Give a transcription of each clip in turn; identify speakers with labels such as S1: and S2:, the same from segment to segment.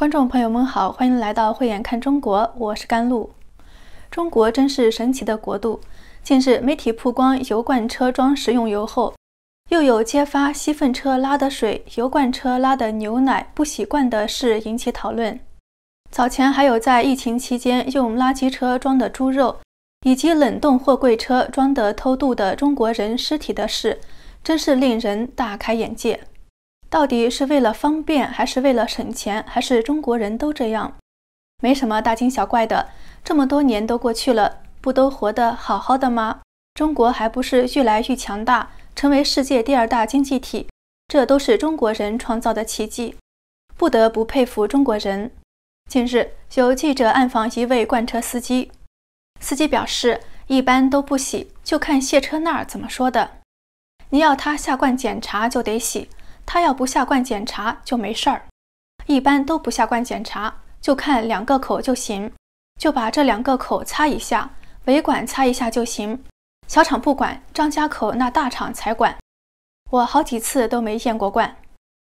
S1: 观众朋友们好，欢迎来到慧眼看中国，我是甘露。中国真是神奇的国度。近日，媒体曝光油罐车装食用油后，又有揭发吸粪车拉的水、油罐车拉的牛奶不习惯的事引起讨论。早前还有在疫情期间用垃圾车装的猪肉，以及冷冻货柜车装的偷渡的中国人尸体的事，真是令人大开眼界。到底是为了方便，还是为了省钱？还是中国人都这样？没什么大惊小怪的，这么多年都过去了，不都活得好好的吗？中国还不是愈来愈强大，成为世界第二大经济体，这都是中国人创造的奇迹，不得不佩服中国人。近日，有记者暗访一位罐车司机，司机表示，一般都不洗，就看卸车那儿怎么说的，你要他下罐检查就得洗。他要不下罐检查就没事儿，一般都不下罐检查，就看两个口就行，就把这两个口擦一下，尾管擦一下就行。小厂不管，张家口那大厂才管。我好几次都没验过罐。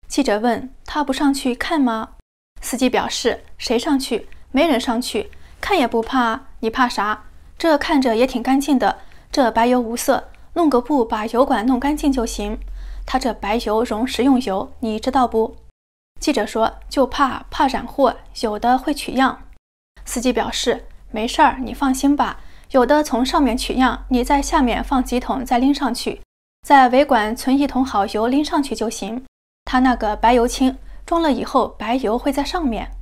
S1: 记者问他不上去看吗？司机表示：谁上去？没人上去，看也不怕，你怕啥？这看着也挺干净的，这白油无色，弄个布把油管弄干净就行。他这白油融食用油，你知道不？记者说就怕怕染货，有的会取样。司机表示没事儿，你放心吧。有的从上面取样，你在下面放几桶再拎上去，在尾管存一桶好油拎上去就行。他那个白油轻，装了以后白油会在上面。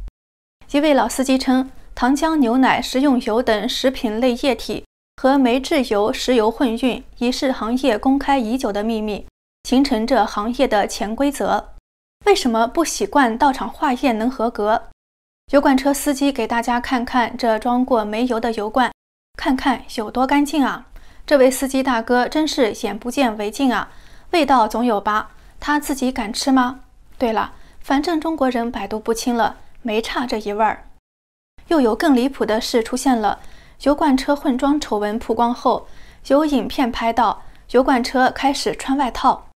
S1: 一位老司机称，糖浆、牛奶、食用油等食品类液体和煤制油、石油混运，已是行业公开已久的秘密。形成这行业的潜规则，为什么不习惯到场化验能合格？油罐车司机给大家看看这装过煤油的油罐，看看有多干净啊！这位司机大哥真是眼不见为净啊，味道总有吧？他自己敢吃吗？对了，反正中国人百毒不侵了，没差这一味儿。又有更离谱的事出现了，油罐车混装丑闻曝光后，有影片拍到油罐车开始穿外套。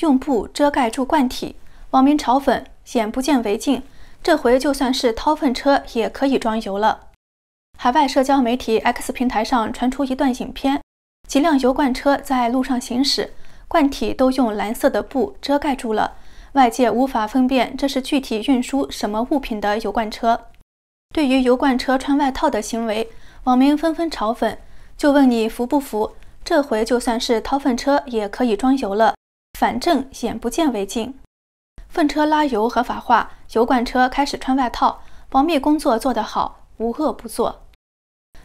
S1: 用布遮盖住罐体，网民嘲讽：“眼不见为净，这回就算是掏粪车也可以装油了。”海外社交媒体 X 平台上传出一段影片，几辆油罐车在路上行驶，罐体都用蓝色的布遮盖住了，外界无法分辨这是具体运输什么物品的油罐车。对于油罐车穿外套的行为，网民纷纷嘲讽：“就问你服不服？这回就算是掏粪车也可以装油了。”反正眼不见为净，粪车拉油合法化，油罐车开始穿外套，保密工作做得好，无恶不作。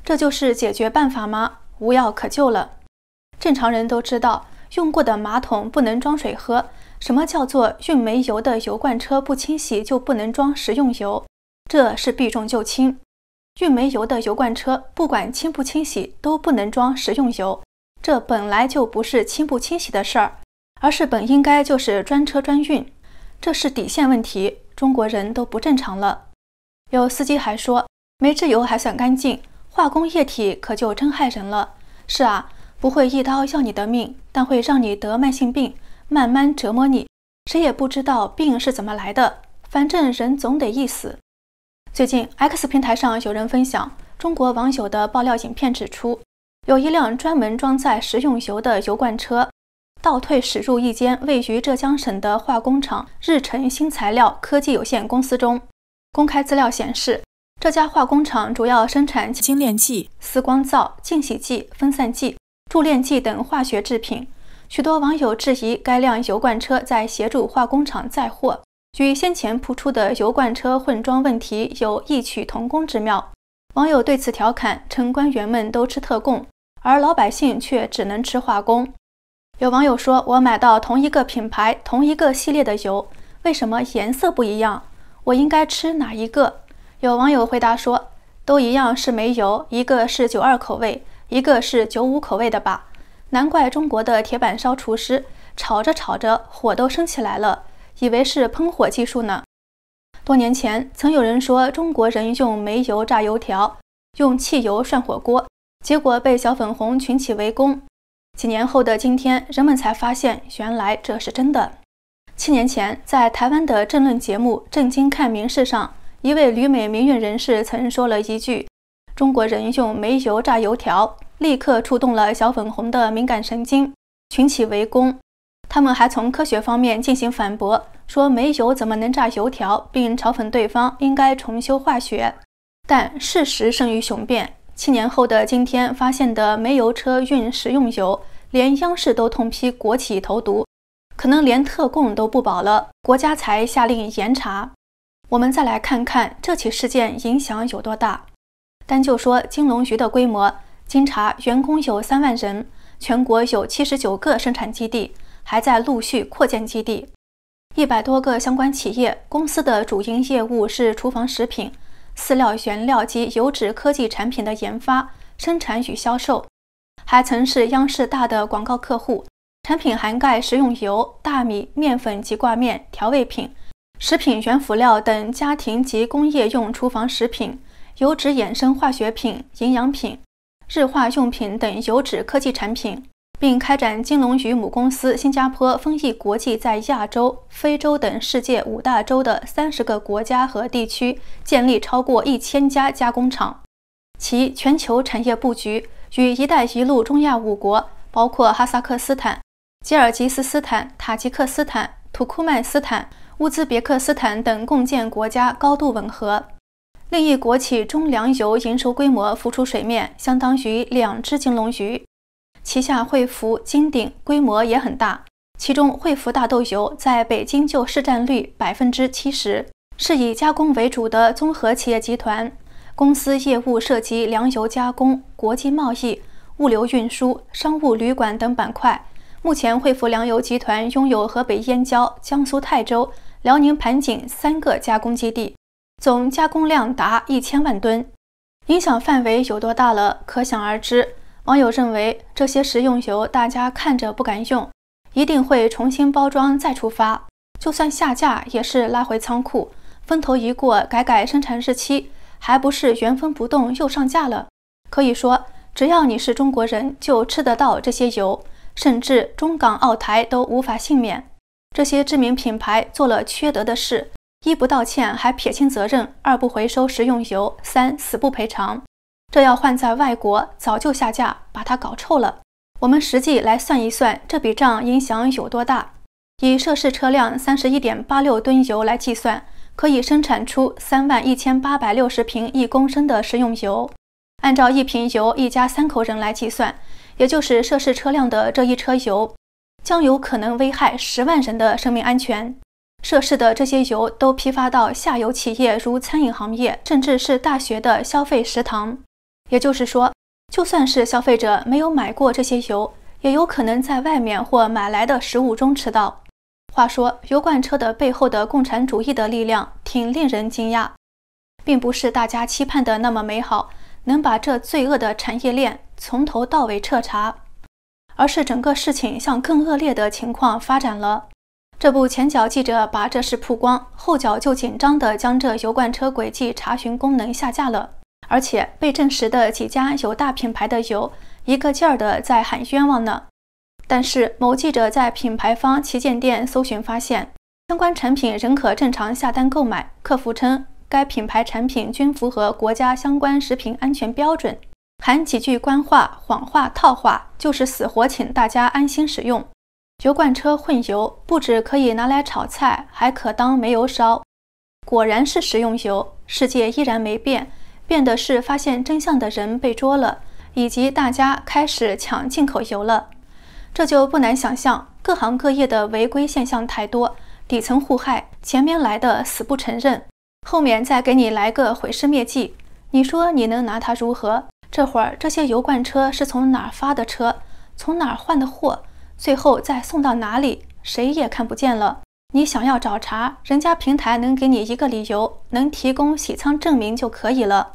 S1: 这就是解决办法吗？无药可救了。正常人都知道，用过的马桶不能装水喝。什么叫做运煤油的油罐车不清洗就不能装食用油？这是避重就轻。运煤油的油罐车不管清不清洗都不能装食用油，这本来就不是清不清洗的事儿。而是本应该就是专车专运，这是底线问题。中国人都不正常了。有司机还说，煤制油还算干净，化工液体可就真害人了。是啊，不会一刀要你的命，但会让你得慢性病，慢慢折磨你。谁也不知道病是怎么来的，反正人总得一死。最近，X 平台上有人分享中国网友的爆料影片，指出有一辆专门装载食用油的油罐车。倒退驶入一间位于浙江省的化工厂——日晨新材料科技有限公司中。公开资料显示，这家化工厂主要生产精炼剂、丝光皂、净洗剂、分散剂、助炼剂等化学制品。许多网友质疑，该辆油罐车在协助化工厂载货，与先前曝出的油罐车混装问题有异曲同工之妙。网友对此调侃：“称：“官员们都吃特供，而老百姓却只能吃化工。”有网友说：“我买到同一个品牌、同一个系列的油，为什么颜色不一样？我应该吃哪一个？”有网友回答说：“都一样是煤油，一个是九二口味，一个是九五口味的吧。”难怪中国的铁板烧厨师炒着炒着火都升起来了，以为是喷火技术呢。多年前曾有人说中国人用煤油炸油条，用汽油涮火锅，结果被小粉红群起围攻。几年后的今天，人们才发现，原来这是真的。七年前，在台湾的政论节目《震惊看民事》上，一位旅美民运人士曾说了一句：“中国人用煤油炸油条”，立刻触动了小粉红的敏感神经，群起围攻。他们还从科学方面进行反驳，说煤油怎么能炸油条，并嘲讽对方应该重修化学。但事实胜于雄辩。七年后的今天，发现的煤油车运食用油，连央视都痛批国企投毒，可能连特供都不保了。国家才下令严查。我们再来看看这起事件影响有多大。单就说金龙鱼的规模，经查，员工有三万人，全国有七十九个生产基地，还在陆续扩建基地，一百多个相关企业。公司的主营业务是厨房食品。饲料原料及油脂科技产品的研发、生产与销售，还曾是央视大的广告客户。产品涵盖食用油、大米、面粉及挂面、调味品、食品原辅料等家庭及工业用厨房食品、油脂衍生化学品、营养品、日化用品等油脂科技产品。并开展金龙鱼母公司新加坡丰益国际在亚洲、非洲等世界五大洲的三十个国家和地区建立超过一千家加工厂，其全球产业布局与“一带一路”中亚五国，包括哈萨克斯坦、吉尔吉斯斯坦、塔吉克斯坦、土库曼斯坦、乌兹别克斯坦等共建国家高度吻合。另一国企中粮油营收规模浮出水面，相当于两只金龙鱼。旗下汇福金鼎规模也很大，其中汇福大豆油在北京就市占率百分之七十，是以加工为主的综合企业集团。公司业务涉及粮油加工、国际贸易、物流运输、商务旅馆等板块。目前汇福粮油集团拥有河北燕郊、江苏泰州、辽宁盘锦三个加工基地，总加工量达一千万吨，影响范围有多大了，可想而知。网友认为，这些食用油大家看着不敢用，一定会重新包装再出发。就算下架，也是拉回仓库，风头一过，改改生产日期，还不是原封不动又上架了？可以说，只要你是中国人，就吃得到这些油，甚至中港澳台都无法幸免。这些知名品牌做了缺德的事，一不道歉还撇清责任，二不回收食用油，三死不赔偿。这要换在外国，早就下架，把它搞臭了。我们实际来算一算这笔账，影响有多大？以涉事车辆三十一点八六吨油来计算，可以生产出三万一千八百六十瓶一公升的食用油。按照一瓶油一家三口人来计算，也就是涉事车辆的这一车油，将有可能危害十万人的生命安全。涉事的这些油都批发到下游企业，如餐饮行业，甚至是大学的消费食堂。也就是说，就算是消费者没有买过这些油，也有可能在外面或买来的食物中吃到。话说，油罐车的背后的共产主义的力量挺令人惊讶，并不是大家期盼的那么美好，能把这罪恶的产业链从头到尾彻查，而是整个事情向更恶劣的情况发展了。这不，前脚记者把这事曝光，后脚就紧张的将这油罐车轨迹查询功能下架了。而且被证实的几家有大品牌的油，一个劲儿的在喊冤枉呢。但是某记者在品牌方旗舰店搜寻发现，相关产品仍可正常下单购买。客服称，该品牌产品均符合国家相关食品安全标准，喊几句官话、谎话、套话，就是死活请大家安心使用。油罐车混油不止可以拿来炒菜，还可当煤油烧。果然是食用油，世界依然没变。变的是发现真相的人被捉了，以及大家开始抢进口油了。这就不难想象，各行各业的违规现象太多，底层互害，前面来的死不承认，后面再给你来个毁尸灭迹，你说你能拿他如何？这会儿这些油罐车是从哪儿发的车，从哪儿换的货，最后再送到哪里，谁也看不见了。你想要找茬，人家平台能给你一个理由，能提供洗仓证明就可以了。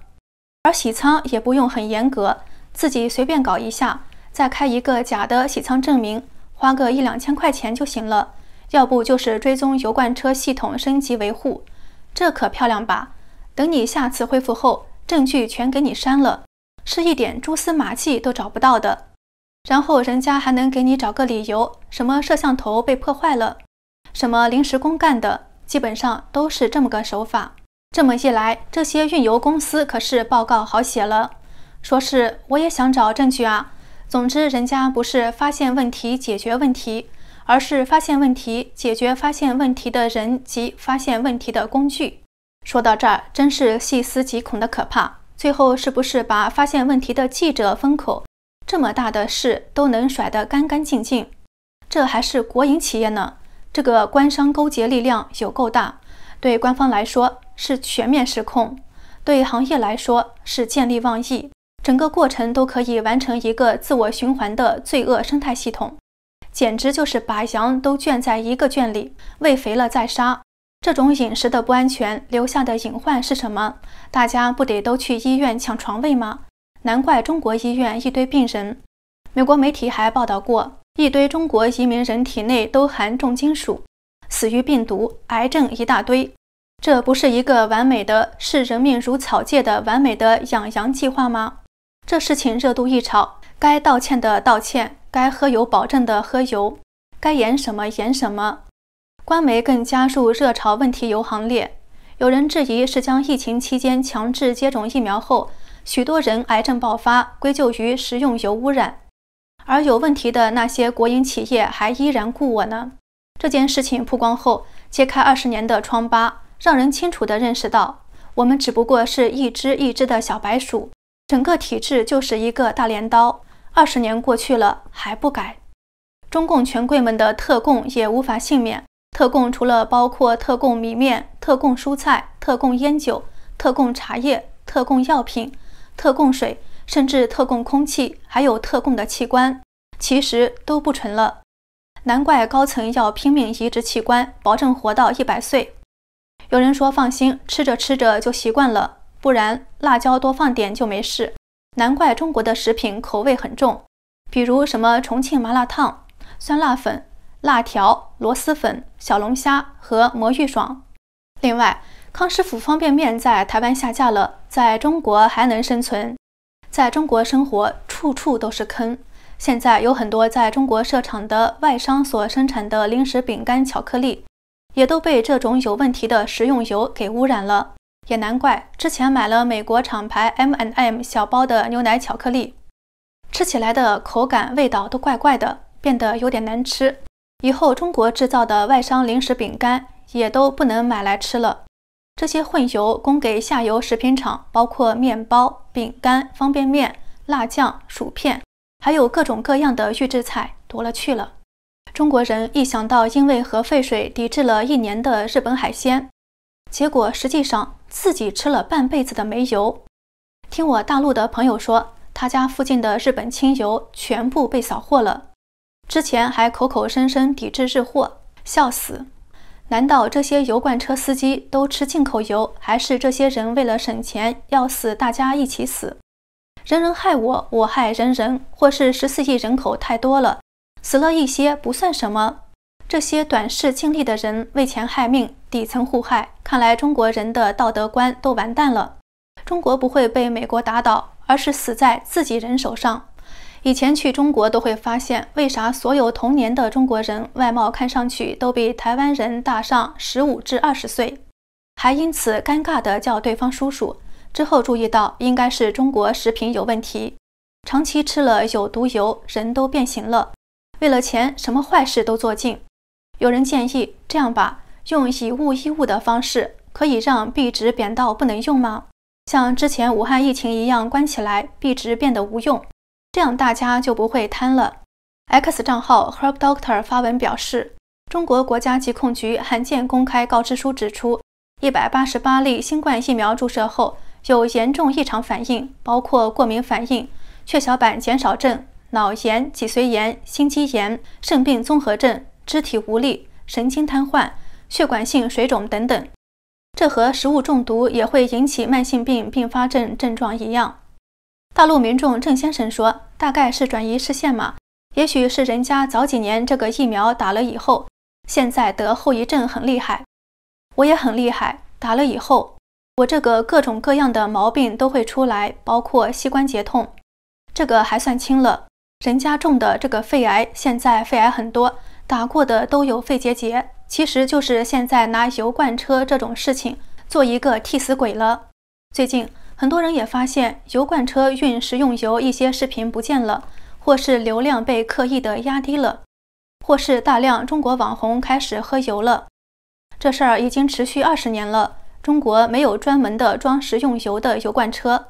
S1: 而洗仓也不用很严格，自己随便搞一下，再开一个假的洗仓证明，花个一两千块钱就行了。要不就是追踪油罐车系统升级维护，这可漂亮吧？等你下次恢复后，证据全给你删了，是一点蛛丝马迹都找不到的。然后人家还能给你找个理由，什么摄像头被破坏了，什么临时工干的，基本上都是这么个手法。这么一来，这些运油公司可是报告好写了。说是我也想找证据啊。总之，人家不是发现问题解决问题，而是发现问题解决发现问题的人及发现问题的工具。说到这儿，真是细思极恐的可怕。最后是不是把发现问题的记者封口？这么大的事都能甩得干干净净，这还是国营企业呢？这个官商勾结力量有够大。对官方来说。是全面失控，对行业来说是见利忘义，整个过程都可以完成一个自我循环的罪恶生态系统，简直就是把羊都圈在一个圈里，喂肥了再杀。这种饮食的不安全留下的隐患是什么？大家不得都去医院抢床位吗？难怪中国医院一堆病人。美国媒体还报道过，一堆中国移民人体内都含重金属，死于病毒、癌症一大堆。这不是一个完美的视人命如草芥的完美的养羊计划吗？这事情热度一炒，该道歉的道歉，该喝油保证的喝油，该演什么演什么。官媒更加入热潮问题油行列。有人质疑是将疫情期间强制接种疫苗后，许多人癌症爆发归咎于食用油污染。而有问题的那些国营企业还依然雇我呢。这件事情曝光后，揭开二十年的疮疤。让人清楚地认识到，我们只不过是一只一只的小白鼠，整个体制就是一个大镰刀。二十年过去了还不改，中共权贵们的特供也无法幸免。特供除了包括特供米面、特供蔬菜、特供烟酒、特供茶叶、特供药品、特供水，甚至特供空气，还有特供的器官，其实都不纯了。难怪高层要拼命移植器官，保证活到一百岁。有人说放心，吃着吃着就习惯了，不然辣椒多放点就没事。难怪中国的食品口味很重，比如什么重庆麻辣烫、酸辣粉、辣条、螺蛳粉、小龙虾和魔芋爽。另外，康师傅方便面在台湾下架了，在中国还能生存。在中国生活，处处都是坑。现在有很多在中国设厂的外商所生产的零食、饼干、巧克力。也都被这种有问题的食用油给污染了，也难怪之前买了美国厂牌 M&M 小包的牛奶巧克力，吃起来的口感味道都怪怪的，变得有点难吃。以后中国制造的外商零食饼干也都不能买来吃了。这些混油供给下游食品厂，包括面包、饼干、方便面、辣酱、薯片，还有各种各样的预制菜，多了去了。中国人一想到因为核废水抵制了一年的日本海鲜，结果实际上自己吃了半辈子的煤油。听我大陆的朋友说，他家附近的日本清油全部被扫货了。之前还口口声声抵制日货，笑死！难道这些油罐车司机都吃进口油，还是这些人为了省钱要死，大家一起死？人人害我，我害人人，或是十四亿人口太多了？死了一些不算什么，这些短视、经利的人为钱害命，底层互害。看来中国人的道德观都完蛋了。中国不会被美国打倒，而是死在自己人手上。以前去中国都会发现，为啥所有同年的中国人外貌看上去都比台湾人大上十五至二十岁，还因此尴尬地叫对方叔叔。之后注意到应该是中国食品有问题，长期吃了有毒油，人都变形了。为了钱，什么坏事都做尽。有人建议这样吧，用以物易物的方式，可以让币值贬到不能用吗？像之前武汉疫情一样关起来，币值变得无用，这样大家就不会贪了。X 账号 Herb Doctor 发文表示，中国国家疾控局罕见公开告知书指出，一百八十八例新冠疫苗注射后有严重异常反应，包括过敏反应、血小板减少症。脑炎、脊髓炎、心肌炎、肾病综合症、肢体无力、神经瘫痪、血管性水肿等等，这和食物中毒也会引起慢性病并发症症状一样。大陆民众郑先生说：“大概是转移视线嘛，也许是人家早几年这个疫苗打了以后，现在得后遗症很厉害。我也很厉害，打了以后，我这个各种各样的毛病都会出来，包括膝关节痛，这个还算轻了。”人家中的这个肺癌，现在肺癌很多，打过的都有肺结节，其实就是现在拿油罐车这种事情做一个替死鬼了。最近很多人也发现油罐车运食用油一些视频不见了，或是流量被刻意的压低了，或是大量中国网红开始喝油了。这事儿已经持续二十年了，中国没有专门的装食用油的油罐车，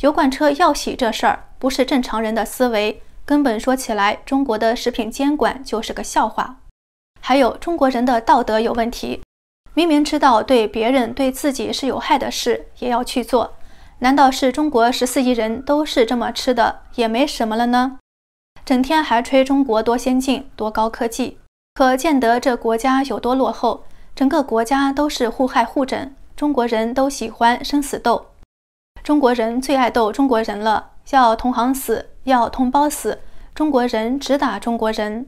S1: 油罐车要洗这事儿不是正常人的思维。根本说起来，中国的食品监管就是个笑话，还有中国人的道德有问题，明明知道对别人对自己是有害的事也要去做，难道是中国十四亿人都是这么吃的，也没什么了呢？整天还吹中国多先进多高科技，可见得这国家有多落后，整个国家都是互害互整，中国人都喜欢生死斗，中国人最爱斗中国人了，要同行死。要同胞死，中国人只打中国人。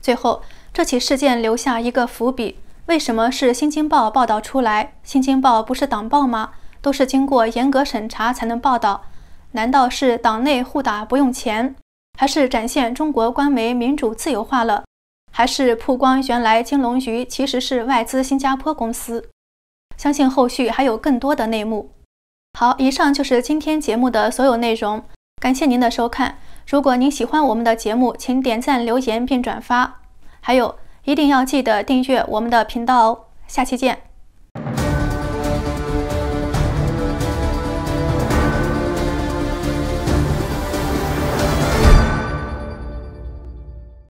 S1: 最后，这起事件留下一个伏笔：为什么是《新京报》报道出来？《新京报》不是党报吗？都是经过严格审查才能报道。难道是党内互打不用钱？还是展现中国官媒民主自由化了？还是曝光原来金龙鱼其实是外资新加坡公司？相信后续还有更多的内幕。好，以上就是今天节目的所有内容。感谢您的收看。如果您喜欢我们的节目，请点赞、留言并转发。还有，一定要记得订阅我们的频道哦。下期见。